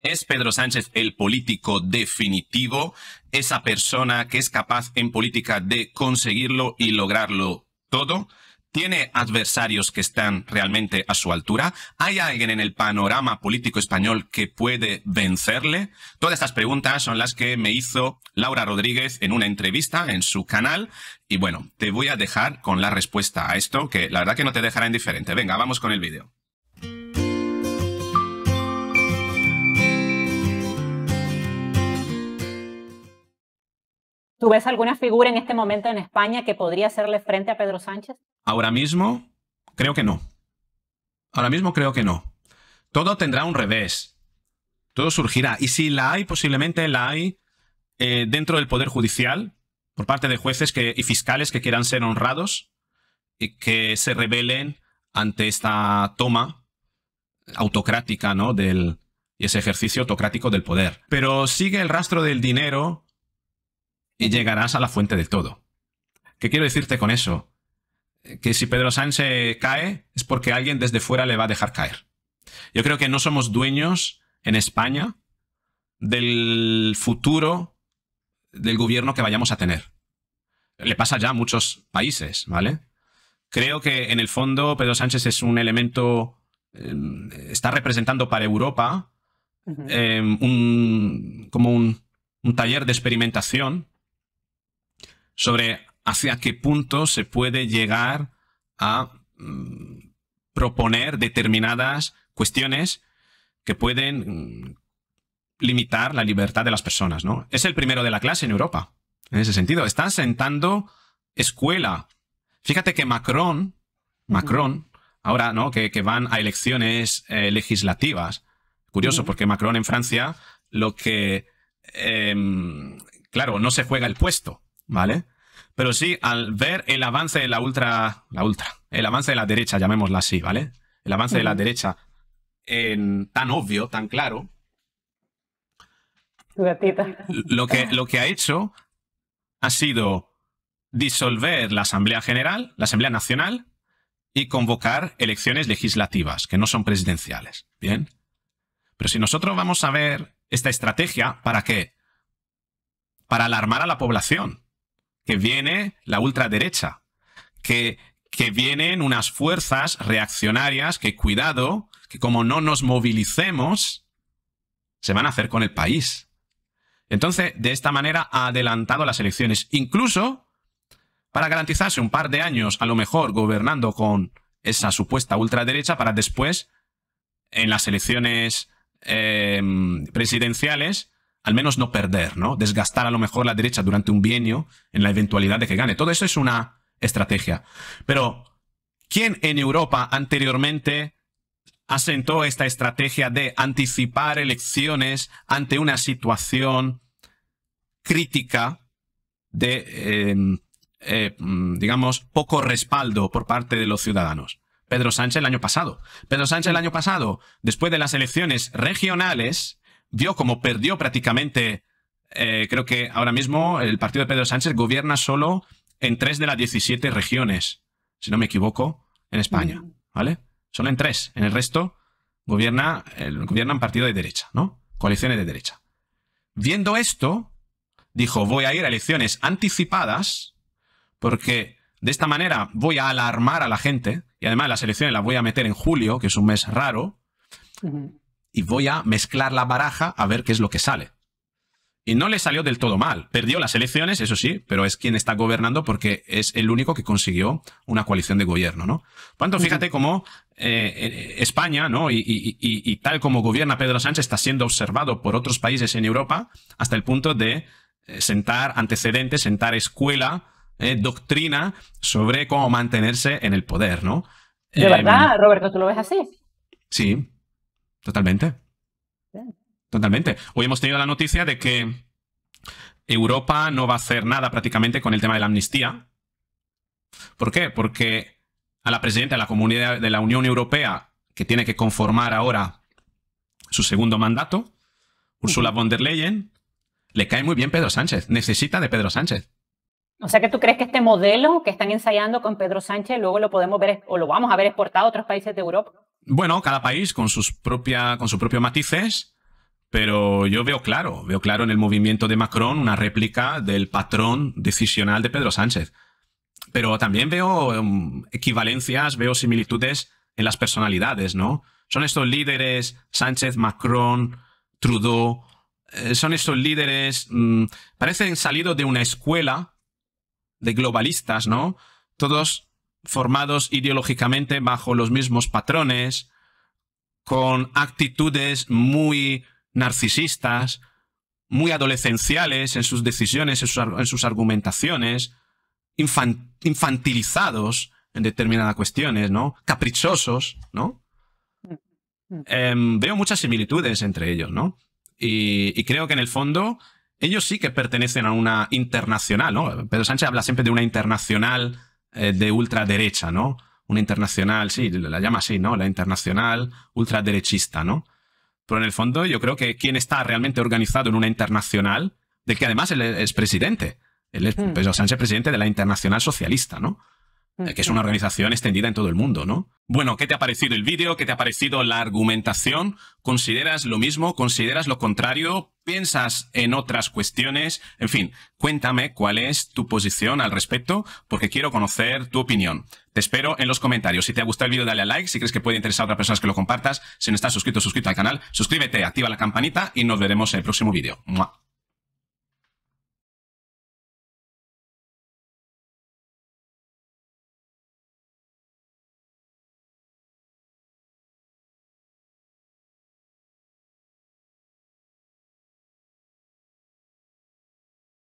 Es Pedro Sánchez el político definitivo, esa persona que es capaz en política de conseguirlo y lograrlo todo. ¿Tiene adversarios que están realmente a su altura? ¿Hay alguien en el panorama político español que puede vencerle? Todas estas preguntas son las que me hizo Laura Rodríguez en una entrevista en su canal. Y bueno, te voy a dejar con la respuesta a esto, que la verdad que no te dejará indiferente. Venga, vamos con el vídeo. ¿Tú ves alguna figura en este momento en España que podría hacerle frente a Pedro Sánchez? Ahora mismo, creo que no. Ahora mismo creo que no. Todo tendrá un revés. Todo surgirá. Y si la hay, posiblemente la hay eh, dentro del Poder Judicial, por parte de jueces y fiscales que quieran ser honrados y que se rebelen ante esta toma autocrática, ¿no? Del, y ese ejercicio autocrático del poder. Pero sigue el rastro del dinero y llegarás a la fuente del todo. ¿Qué quiero decirte con eso? Eh, que si Pedro Sánchez cae es porque alguien desde fuera le va a dejar caer. Yo creo que no somos dueños en España del futuro del gobierno que vayamos a tener. Le pasa ya a muchos países, ¿vale? Creo que en el fondo Pedro Sánchez es un elemento, em, está representando para Europa em, como un taller de experimentación sobre hacia qué punto se puede llegar a mm, proponer determinadas cuestiones que pueden mm, limitar la libertad de las personas, ¿no? Es el primero de la clase en Europa, en ese sentido. Está sentando escuela. Fíjate que Macron, Macron, ahora, ¿no? Que, van a elecciones eh, legislativas. Curioso, porque Macron en Francia lo que... Em, claro, no se juega el puesto. ¿vale? Pero sí, al ver el avance de la ultra, la ultra, el avance de la derecha, llamémosla así, ¿vale? El avance de la derecha en, tan obvio, tan claro. Lo que, lo que ha hecho ha sido disolver la Asamblea General, la Asamblea Nacional, y convocar elecciones legislativas, que no son presidenciales. Bien. Pero si nosotros vamos a ver esta estrategia, ¿para qué? Para alarmar a la población que viene la ultraderecha, que, que vienen unas fuerzas reaccionarias que, cuidado, que como no nos movilicemos, se van a hacer con el país. Entonces, de esta manera ha adelantado las elecciones, incluso para garantizarse un par de años, a lo mejor gobernando con esa supuesta ultraderecha, para después, en las elecciones eh, presidenciales, al menos no perder, ¿no? Desgastar a lo mejor la derecha durante un bienio en la eventualidad de que gane. Todo eso es una estrategia. Pero, ¿quién en Europa anteriormente asentó esta estrategia de anticipar elecciones ante una situación crítica de, em, eh, mm, digamos, poco respaldo por parte de los ciudadanos? Pedro Sánchez el año pasado. Pedro Sánchez el año pasado, después de las elecciones regionales, vio como perdió prácticamente, eh, creo que ahora mismo el partido de Pedro Sánchez gobierna solo en tres de las 17 regiones, si no me equivoco, en España, mm. ¿vale? Solo en tres, en el resto gobierna, el gobiernan partido de derecha, ¿no? Coaliciones de derecha. Viendo esto, dijo, voy a ir a elecciones anticipadas, porque de esta manera voy a alarmar a la gente, y además las elecciones las voy a meter en julio, que es un mes raro, y voy a mezclar la baraja a ver qué es lo que sale. Y no le salió del todo mal. Perdió las elecciones, eso sí, pero es quien está gobernando porque es el único que consiguió una coalición de gobierno, ¿no? tanto, fíjate cómo eh, eh, España, ¿no? Y, tal como gobierna Pedro Sánchez está siendo observado por otros países en Europa hasta el punto de eh, sentar antecedentes, sentar escuela, doctrina sobre cómo mantenerse en el poder, ¿no? ¿De em, verdad, Roberto, tú lo ves así? Sí, Totalmente. Totalmente. Hoy hemos tenido la noticia de que Europa no va a hacer nada prácticamente con el tema de la amnistía. ¿Por qué? Porque a la presidenta de la Comunidad de la Unión Europea, que tiene que conformar ahora su segundo mandato, Ursula von der Leyen, le cae muy bien Pedro Sánchez. Necesita de Pedro Sánchez. O sea que tú crees que este modelo que están ensayando con Pedro Sánchez luego lo podemos ver o lo vamos a ver exportado a otros países de Europa bueno, cada país con sus, propia, con sus propios matices, pero yo veo claro, veo claro en el movimiento de Macron una réplica del patrón decisional de Pedro Sánchez. Pero también veo um, equivalencias, veo similitudes en las personalidades, ¿no? Son estos líderes, Sánchez, Macron, Trudeau, eh, son estos líderes, mm, parecen salidos de una escuela de globalistas, ¿no? Todos formados ideológicamente bajo los mismos patrones, con actitudes muy narcisistas, muy adolescenciales en sus decisiones, en sus, argumentaciones, infantilizados en determinadas cuestiones, ¿no? Caprichosos, ¿no? Mm. Em, veo muchas similitudes entre ellos, ¿no? Y, y, creo que en el fondo ellos sí que pertenecen a una internacional, ¿no? Pedro Sánchez habla siempre de una internacional eh, de ultraderecha, ¿no? Una internacional, sí, mm. la llama así, ¿no? La internacional ultraderechista, ¿no? Pero en el fondo yo creo que quien está realmente organizado en una internacional, de que además él es presidente, él es mm. Sánchez pues, presidente de la Internacional Socialista, ¿no? Mm, eh, que es una organización extendida en todo el mundo, ¿no? Bueno, ¿qué te ha parecido el vídeo? ¿Qué te ha parecido la argumentación? ¿Consideras lo mismo? ¿Consideras lo contrario? ¿Piensas en otras cuestiones? En fin, cuéntame cuál es tu posición al respecto, porque quiero conocer tu opinión. Te espero en los comentarios. Si te ha gustado el vídeo, dale a like. Si crees que puede interesar a otras personas que lo compartas. Si no estás suscrito, suscríbete al canal. Suscríbete, activa la campanita y nos veremos en el próximo vídeo.